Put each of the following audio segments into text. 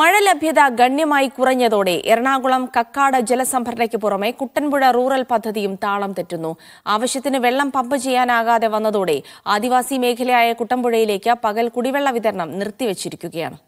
മഴ ലഭ്യത ഗണ്യമായി കുറഞ്ഞതോടെ എറണാകുളം കക്കാട് ജലസംഭരണയ്ക്ക് പുറമെ കുട്ടൻപുഴ റൂറൽ പദ്ധതിയും താളം തെറ്റുന്നു ആവശ്യത്തിന് വെള്ളം പമ്പ് ചെയ്യാനാകാതെ വന്നതോടെ ആദിവാസി മേഖലയായ കുട്ടൻപുഴയിലേക്ക് പകൽ കുടിവെള്ള വിതരണം നിർത്തിവച്ചിരിക്കുകയാണ്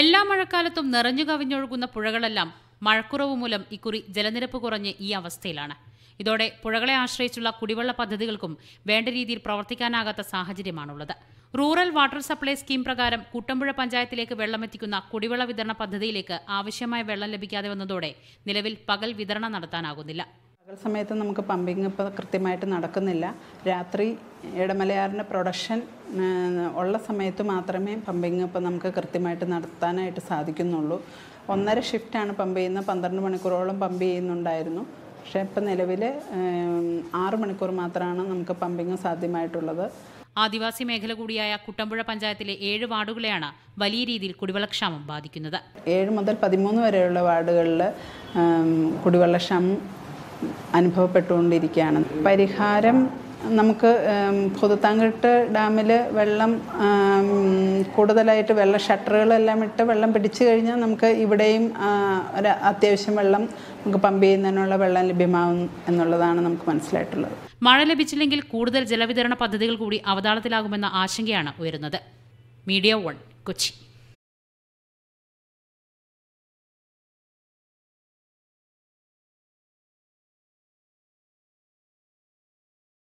എല്ലാ മഴക്കാലത്തും നിറഞ്ഞു കവിഞ്ഞൊഴുകുന്ന പുഴകളെല്ലാം മഴക്കുറവ് മൂലം ഇക്കുറി ജലനിരപ്പ് കുറഞ്ഞ് ഈ അവസ്ഥയിലാണ് ഇതോടെ പുഴകളെ ആശ്രയിച്ചുള്ള കുടിവെള്ള പദ്ധതികൾക്കും വേണ്ട രീതിയിൽ പ്രവർത്തിക്കാനാകാത്ത സാഹചര്യമാണുള്ളത് റൂറൽ വാട്ടർ സപ്ലൈ സ്കീം പ്രകാരം കുട്ടമ്പുഴ പഞ്ചായത്തിലേക്ക് വെള്ളമെത്തിക്കുന്ന കുടിവെള്ള വിതരണ പദ്ധതിയിലേക്ക് ആവശ്യമായ വെള്ളം ലഭിക്കാതെ വന്നതോടെ നിലവിൽ പകൽ വിതരണം നടത്താനാകുന്നില്ല പകൽ സമയത്ത് നമുക്ക് പമ്പിങ് ഇപ്പോൾ കൃത്യമായിട്ട് നടക്കുന്നില്ല രാത്രി ഇടമലയാറിൻ്റെ പ്രൊഡക്ഷൻ ഉള്ള സമയത്ത് മാത്രമേ പമ്പിങ് ഇപ്പോൾ നമുക്ക് കൃത്യമായിട്ട് നടത്താനായിട്ട് സാധിക്കുന്നുള്ളൂ ഒന്നര ഷിഫ്റ്റാണ് പമ്പ് ചെയ്യുന്നത് പന്ത്രണ്ട് മണിക്കൂറോളം പമ്പ് ചെയ്യുന്നുണ്ടായിരുന്നു പക്ഷേ ഇപ്പം നിലവിൽ ആറ് മണിക്കൂർ മാത്രമാണ് നമുക്ക് പമ്പിങ് സാധ്യമായിട്ടുള്ളത് ആദിവാസി മേഖല കൂടിയായ കുട്ടമ്പുഴ പഞ്ചായത്തിലെ ഏഴ് വാർഡുകളെയാണ് വലിയ രീതിയിൽ കുടിവെള്ളക്ഷാമം ബാധിക്കുന്നത് ഏഴ് മുതൽ പതിമൂന്ന് വരെയുള്ള വാർഡുകളിൽ കുടിവെള്ളക്ഷാമം അനുഭവപ്പെട്ടുകൊണ്ടിരിക്കുകയാണ് പരിഹാരം നമുക്ക് പുതുത്താങ്കെട്ട് ഡാമിൽ വെള്ളം കൂടുതലായിട്ട് വെള്ള ഷട്ടറുകളെല്ലാം ഇട്ട് വെള്ളം പിടിച്ചു കഴിഞ്ഞാൽ നമുക്ക് ഇവിടെയും ഒരു അത്യാവശ്യം വെള്ളം നമുക്ക് പമ്പ് ചെയ്യുന്നതിനുള്ള വെള്ളം ലഭ്യമാകും എന്നുള്ളതാണ് നമുക്ക് മനസ്സിലായിട്ടുള്ളത് മഴ ലഭിച്ചില്ലെങ്കിൽ കൂടുതൽ ജലവിതരണ പദ്ധതികൾ കൂടി അവതാളത്തിലാകുമെന്ന ആശങ്കയാണ് ഉയരുന്നത് മീഡിയ വൺ കൊച്ചി